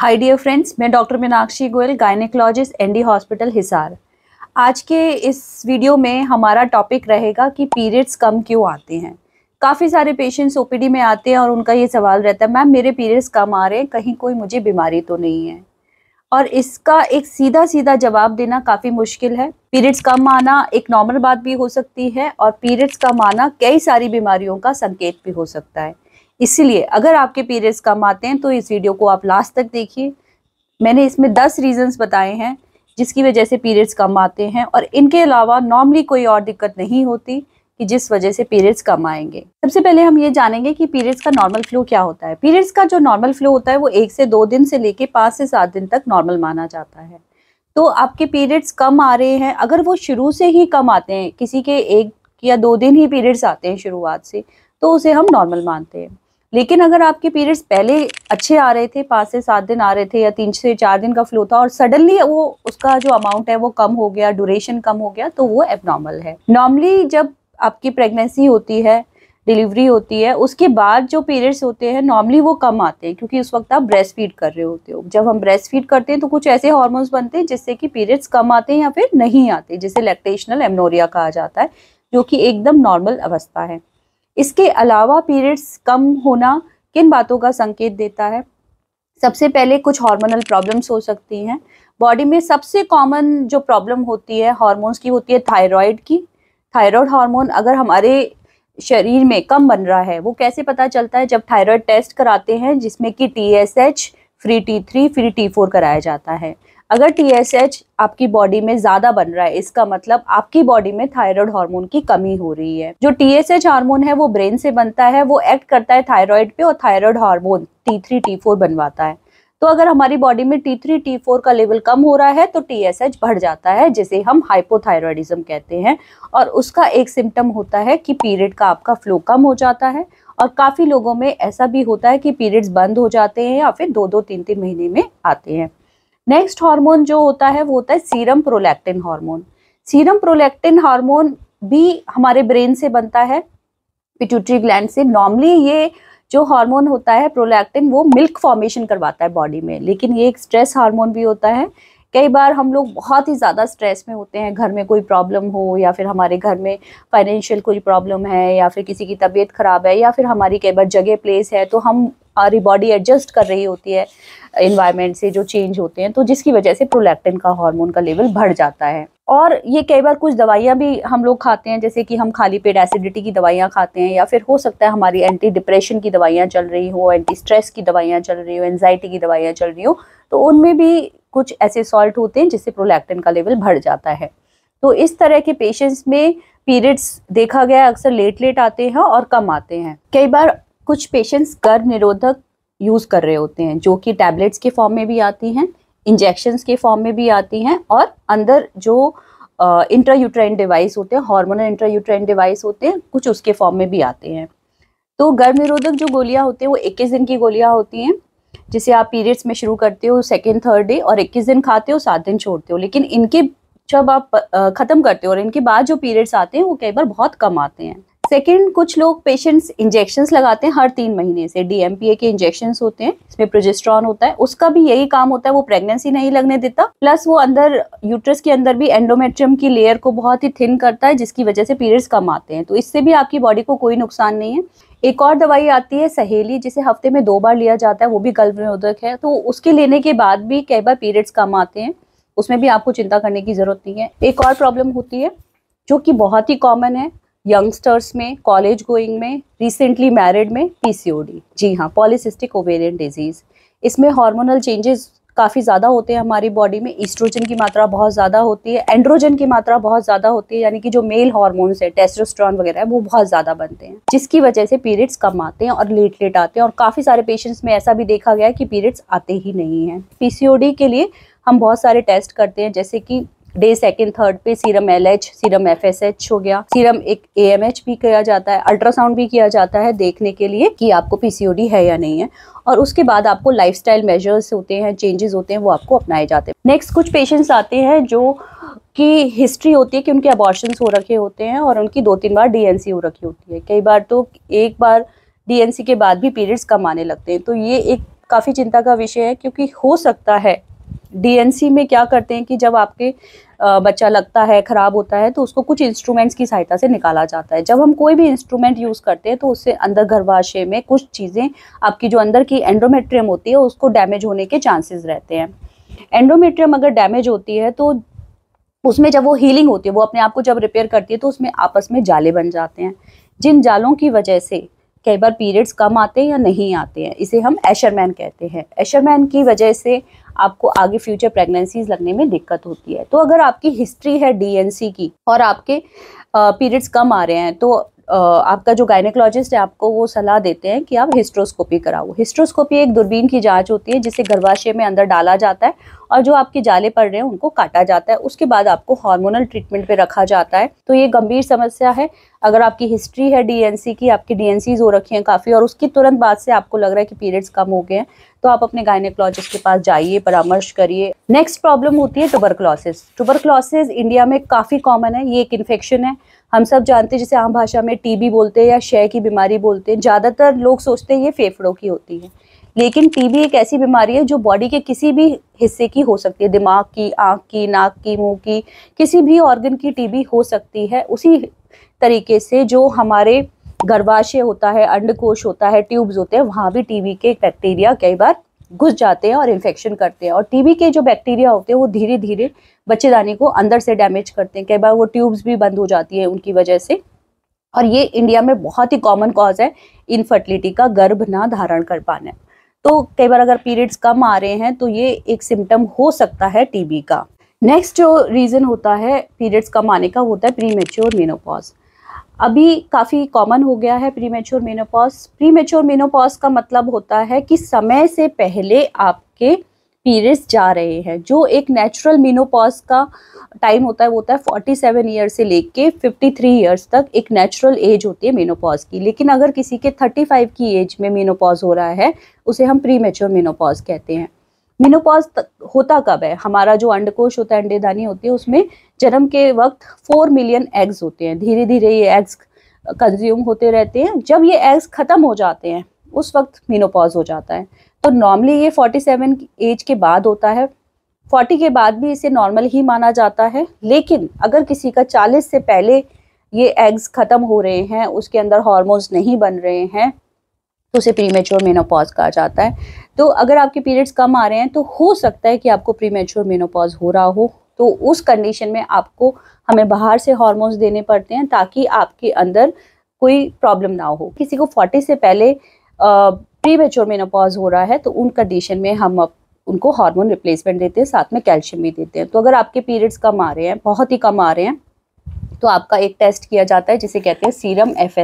हाय dear friends मैं doctor Meenakshi Goyal gynaecologist ND hospital Hisar आज के इस वीडियो में हमारा टॉपिक रहेगा कि पीरियड्स कम क्यों आते हैं काफ़ी सारे पेशेंट्स ओपीडी में आते हैं और उनका ये सवाल रहता है मैम मेरे पीरियड्स कम आ रहे हैं कहीं कोई मुझे बीमारी तो नहीं है और इसका एक सीधा सीधा जवाब देना काफ़ी मुश्किल है पीरियड्स कम आना एक नॉर्मल बात भी हो सकती है और पीरियड्स कम आना कई सारी बीमारियों का संकेत भी हो सकता है इसीलिए अगर आपके पीरियड्स कम आते हैं तो इस वीडियो को आप लास्ट तक देखिए मैंने इसमें दस रीजंस बताए हैं जिसकी वजह से पीरियड्स कम आते हैं और इनके अलावा नॉर्मली कोई और दिक्कत नहीं होती कि जिस वजह से पीरियड्स कम आएंगे सबसे पहले हम ये जानेंगे कि पीरियड्स का नॉर्मल फ्लो क्या होता है पीरियड्स का जो नॉर्मल फ्लो होता है वो एक से दो दिन से लेके पाँच से सात दिन तक नॉर्मल माना जाता है तो आपके पीरियड्स कम आ रहे हैं अगर वो शुरू से ही कम आते हैं किसी के एक या दो दिन ही पीरियड्स आते हैं शुरुआत से तो उसे हम नॉर्मल मानते हैं लेकिन अगर आपके पीरियड्स पहले अच्छे आ रहे थे पाँच से सात दिन आ रहे थे या तीन से चार दिन का फ्लो था और सडनली वो उसका जो अमाउंट है वो कम हो गया ड्यूरेशन कम हो गया तो वो एबनॉर्मल है नॉर्मली जब आपकी प्रेगनेंसी होती है डिलीवरी होती है उसके बाद जो पीरियड्स होते हैं नॉर्मली वो कम आते हैं क्योंकि उस वक्त आप ब्रेस्ट फीड कर रहे होते हो जब हम ब्रेस्ट फीड करते हैं तो कुछ ऐसे हॉर्मोन्स बनते हैं जिससे कि पीरियड्स कम आते हैं या फिर नहीं आते जिसे लैक्टेशनल एमनोरिया कहा जाता है जो कि एकदम नॉर्मल अवस्था है इसके अलावा पीरियड्स कम होना किन बातों का संकेत देता है सबसे पहले कुछ हार्मोनल प्रॉब्लम्स हो सकती हैं बॉडी में सबसे कॉमन जो प्रॉब्लम होती है हार्मोन्स की होती है थायराइड की थायराइड हार्मोन अगर हमारे शरीर में कम बन रहा है वो कैसे पता चलता है जब थायराइड टेस्ट कराते हैं जिसमें कि T S H free T three free T four कराया जाता है अगर टीएसएच आपकी बॉडी में ज्यादा बन रहा है इसका मतलब आपकी बॉडी में थायराइड हार्मोन की कमी हो रही है जो टीएसएच हार्मोन है वो ब्रेन से बनता है वो एक्ट करता है थायराइड पे और thyroid hormone T three T four बनवाता है तो अगर हमारी बॉडी में टी थ्री टी फोर का लेवल कम हो रहा है तो टी एस एच बढ़ जाता है जिसे हम हाइपोथायरॉयडिज्म कहते हैं और उसका एक सिम्टम होता है कि पीरियड का आपका फ्लो कम हो जाता है और काफ़ी लोगों में ऐसा भी होता है कि पीरियड्स बंद हो जाते हैं या फिर दो दो तीन तीन महीने में आते हैं नेक्स्ट हार्मोन जो होता है वो होता है serum prolactin hormone serum prolactin hormone भी हमारे ब्रेन से बनता है पिट्यूटरी ग्लैंड से नॉर्मली ये जो हार्मोन होता है प्रोलैक्टिन वो मिल्क फॉर्मेशन करवाता है बॉडी में लेकिन ये एक स्ट्रेस हार्मोन भी होता है कई बार हम लोग बहुत ही ज़्यादा स्ट्रेस में होते हैं घर में कोई प्रॉब्लम हो या फिर हमारे घर में फाइनेंशियल कोई प्रॉब्लम है या फिर किसी की तबीयत ख़राब है या फिर हमारी कई बार जगह प्लेस है तो हम हमारी बॉडी एडजस्ट कर रही होती है इन्वायरमेंट से जो चेंज होते हैं तो जिसकी वजह से प्रोलैक्टिन का हार्मोन का लेवल बढ़ जाता है और ये कई बार कुछ दवाइयाँ भी हम लोग खाते हैं जैसे कि हम खाली पेट एसिडिटी की दवाइयाँ खाते हैं या फिर हो सकता है हमारी एंटी डिप्रेशन की दवाइयाँ चल रही हो एंटी स्ट्रेस की दवाइयाँ चल रही हो एनजाइटी की दवाइयाँ चल रही हो तो उनमें भी कुछ ऐसे सॉल्ट होते हैं जिससे प्रोलैक्टिन का लेवल बढ़ जाता है तो इस तरह के पेशेंट्स में पीरियड्स देखा गया अक्सर लेट लेट आते हैं और कम आते हैं कई बार कुछ पेशेंट्स गर्भ निरोधक यूज़ कर रहे होते हैं जो कि टैबलेट्स के फॉर्म में भी आती हैं इंजेक्शन्स के फॉर्म में भी आती हैं और अंदर जो इंट्रा यूट्राइन डिवाइस होते हैं हार्मोनल इंट्रा यूट्राइन डिवाइस होते हैं कुछ उसके फॉर्म में भी आते हैं तो गर्भ निरोधक जो गोलियां होती हैं वो इक्कीस दिन की गोलियां होती हैं जिसे आप पीरियड्स में शुरू करते हो सेकेंड थर्ड डे और इक्कीस दिन खाते हो सात दिन छोड़ते हो लेकिन इनके जब आप ख़त्म करते हो और इनके बाद जो पीरियड्स आते हैं वो कई बार बहुत कम आते हैं सेकेंड कुछ लोग पेशेंट्स इंजेक्शन लगाते हैं हर तीन महीने से डीएमपीए के इंजेक्शन होते हैं इसमें प्रोजेस्ट्रॉन होता है उसका भी यही काम होता है वो प्रेगनेंसी नहीं लगने देता प्लस वो अंदर यूट्रस के अंदर भी एंडोमेट्रियम की लेयर को बहुत ही थिन करता है जिसकी वजह से पीरियड्स कम आते हैं तो इससे भी आपकी बॉडी को कोई नुकसान नहीं है एक और दवाई आती है सहेली जिसे हफ्ते में दो बार लिया जाता है वो भी गल्भ है तो उसके लेने के बाद भी कई बार पीरियड्स कम आते हैं उसमें भी आपको चिंता करने की ज़रूरत नहीं है एक और प्रॉब्लम होती है जो कि बहुत ही कॉमन है यंगस्टर्स में कॉलेज गोइंग में रिसेंटली मैरिड में पीसीओडी जी हाँ पॉलिसिस्टिक ओवेरियन डिजीज़ इसमें हार्मोनल चेंजेस काफ़ी ज़्यादा होते हैं हमारी बॉडी में ईस्ट्रोजन की मात्रा बहुत ज़्यादा होती है एंड्रोजन की मात्रा बहुत ज़्यादा होती है यानी कि जो मेल हार्मोन्स है टेस्टोस्टेरोन वगैरह वो बहुत ज़्यादा बनते हैं जिसकी वजह से पीरियड्स कम आते हैं और लेट लेट आते हैं और काफ़ी सारे पेशेंट्स में ऐसा भी देखा गया है कि पीरियड्स आते ही नहीं हैं पी के लिए हम बहुत सारे टेस्ट करते हैं जैसे कि डे सेकेंड थर्ड पे serum L H serum F S H हो गया सीरम एक ए एम एच भी किया जाता है अल्ट्रासाउंड भी किया जाता है देखने के लिए कि आपको पीसीओडी है या नहीं है और उसके बाद आपको लाइफस्टाइल मेजर्स होते हैं चेंजेस होते हैं वो आपको अपनाए जाते हैं नेक्स्ट कुछ पेशेंट्स आते हैं जो कि हिस्ट्री होती है कि उनके अबॉर्शन हो रखे होते हैं और उनकी दो तीन बार डीएनसी हो रखी होती है कई बार तो एक बार डीएनसी के बाद भी पीरियड्स कम आने लगते हैं तो ये एक काफ़ी चिंता का विषय है क्योंकि हो सकता है डीएनसी में क्या करते हैं कि जब आपके बच्चा लगता है ख़राब होता है तो उसको कुछ इंस्ट्रूमेंट्स की सहायता से निकाला जाता है जब हम कोई भी इंस्ट्रूमेंट यूज़ करते हैं तो उससे अंदर गर्भाशय में कुछ चीज़ें आपकी जो अंदर की एंडोमेट्रियम होती है उसको डैमेज होने के चांसेस रहते हैं एंडोमेट्रियम अगर डैमेज होती है तो उसमें जब वो हीलिंग होती है वो अपने आप को जब रिपेयर करती है तो उसमें आपस में जाले बन जाते हैं जिन जालों की वजह से कई बार पीरियड्स कम आते हैं या नहीं आते हैं इसे हम एशरमैन कहते हैं एशरमैन की वजह से आपको आगे फ्यूचर प्रेगनेंसीज लगने में दिक्कत होती है तो अगर आपकी हिस्ट्री है डीएनसी की और आपके पीरियड्स कम आ रहे हैं तो आपका जो गायनेकोलॉजिस्ट है आपको वो सलाह देते हैं कि आप हिस्ट्रोस्कोपी कराओ हिस्ट्रोस्कोपी एक दूरबीन की जांच होती है जिसे गर्भाशय में अंदर डाला जाता है और जो आपके जाले पड़ रहे हैं उनको काटा जाता है उसके बाद आपको हार्मोनल ट्रीटमेंट पे रखा जाता है तो ये गंभीर समस्या है अगर आपकी हिस्ट्री है डीएनसी की आपकी डीएनसीज हो रखी हैं काफ़ी और उसकी तुरंत बाद से आपको लग रहा है कि पीरियड्स कम हो गए हैं तो आप अपने गायनेकोलॉजिस्ट के पास जाइए परामर्श करिए नेक्स्ट प्रॉब्लम होती है टुबरक्लोसिस टुबरक्लोसिस इंडिया में काफ़ी कॉमन है ये एक इन्फेक्शन है हम सब जानते हैं जिसे आम भाषा में टीबी बोलते हैं या शय की बीमारी बोलते हैं ज़्यादातर लोग सोचते हैं ये फेफड़ों की होती है लेकिन टीबी एक ऐसी बीमारी है जो बॉडी के किसी भी हिस्से की हो सकती है दिमाग की आँख की नाक की मुंह की किसी भी ऑर्गन की टीबी हो सकती है उसी तरीके से जो हमारे गर्भाशय होता है अंडकोश होता है ट्यूब्स होते हैं वहाँ भी टीबी के बैक्टीरिया कई बार घुस जाते हैं और इन्फेक्शन करते हैं और टीबी के जो बैक्टीरिया होते हैं वो धीरे धीरे बच्चेदानी को अंदर से डैमेज करते हैं कई बार वो ट्यूब्स भी बंद हो जाती है उनकी वजह से और ये इंडिया में बहुत ही कॉमन कॉज है इनफर्टिलिटी का गर्भ ना धारण कर पाना तो कई बार अगर पीरियड्स कम आ रहे हैं तो ये एक सिम्टम हो सकता है टीबी का नेक्स्ट जो रीज़न होता है पीरियड्स कम आने का होता है प्री मेच्योर मेनोपॉज अभी काफ़ी कॉमन हो गया है premature menopause premature menopause का मतलब होता है कि समय से पहले आपके पीरियड्स जा रहे हैं जो एक नेचुरल मीनोपॉज का टाइम होता है वो होता है फोर्टी सेवन ईयर से लेके फिफ्टी थ्री ईयर्स तक एक नेचुरल एज होती है मीनोपॉज की लेकिन अगर किसी के थर्टी फाइव की एज में मीनोपॉज हो रहा है उसे हम प्री मेच्योर मीनोपॉज कहते हैं मेनोपॉज होता कब है हमारा जो अंडकोश होता है अंडेदानी होती है उसमें जन्म के वक्त फोर मिलियन एग्स होते हैं धीरे धीरे ये एग्स कंज्यूम होते रहते हैं जब ये एग्स खत्म हो जाते हैं उस वक्त मीनोपॉज हो जाता है तो नॉर्मली ये 47 एज के बाद होता है 40 के बाद भी इसे नॉर्मल ही माना जाता है लेकिन अगर किसी का 40 से पहले ये एग्स ख़त्म हो रहे हैं उसके अंदर हॉर्मोन्स नहीं बन रहे हैं तो उसे प्री मेच्योर मेनोपॉज कहा जाता है तो अगर आपके पीरियड्स कम आ रहे हैं तो हो सकता है कि आपको प्री मेच्योर मेनोपॉज हो रहा हो तो उस कंडीशन में आपको हमें बाहर से हॉर्मोन्स देने पड़ते हैं ताकि आपके अंदर कोई प्रॉब्लम ना हो किसी को फोर्टी से पहले प्री मेच्योर मेनोपॉज हो रहा है तो उन कंडीशन में हम उनको हार्मोन रिप्लेसमेंट देते हैं साथ में कैल्शियम भी देते हैं तो अगर आपके पीरियड्स कम आ रहे हैं बहुत ही कम आ रहे हैं तो आपका एक टेस्ट किया जाता है जिसे कहते हैं सीरम एफ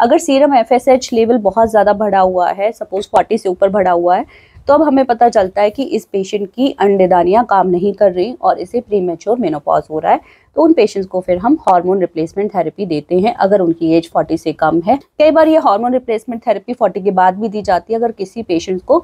अगर सीरम एफ लेवल बहुत ज़्यादा बढ़ा हुआ है सपोज फोर्टी से ऊपर बढ़ा हुआ है तो अब हमें पता चलता है कि इस पेशेंट की अंडेदानियाँ काम नहीं कर रही और इसे प्रीमेच्योर मेनोपॉज हो रहा है तो उन पेशेंट्स को फिर हम हार्मोन रिप्लेसमेंट थेरेपी देते हैं अगर उनकी एज 40 से कम है कई बार ये हार्मोन रिप्लेसमेंट थेरेपी 40 के बाद भी दी जाती है अगर किसी पेशेंट को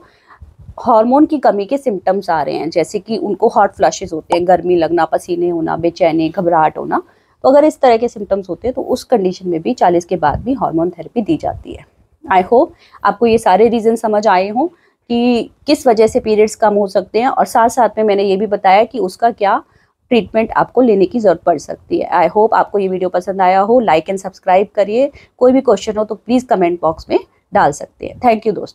हार्मोन की कमी के सिम्टम्स आ रहे हैं जैसे कि उनको हॉट फ्लैशेज होते हैं गर्मी लगना पसीने होना बेचैनी घबराहट होना तो अगर इस तरह के सिम्टम्स होते हैं तो उस कंडीशन में भी चालीस के बाद भी हार्मोन थेरेपी दी जाती है आई होप आपको ये सारे रीज़न समझ आए हों कि किस वजह से पीरियड्स कम हो सकते हैं और साथ साथ में मैंने ये भी बताया कि उसका क्या ट्रीटमेंट आपको लेने की ज़रूरत पड़ सकती है आई होप आपको ये वीडियो पसंद आया हो लाइक एंड सब्सक्राइब करिए कोई भी क्वेश्चन हो तो प्लीज़ कमेंट बॉक्स में डाल सकते हैं थैंक यू दोस्तों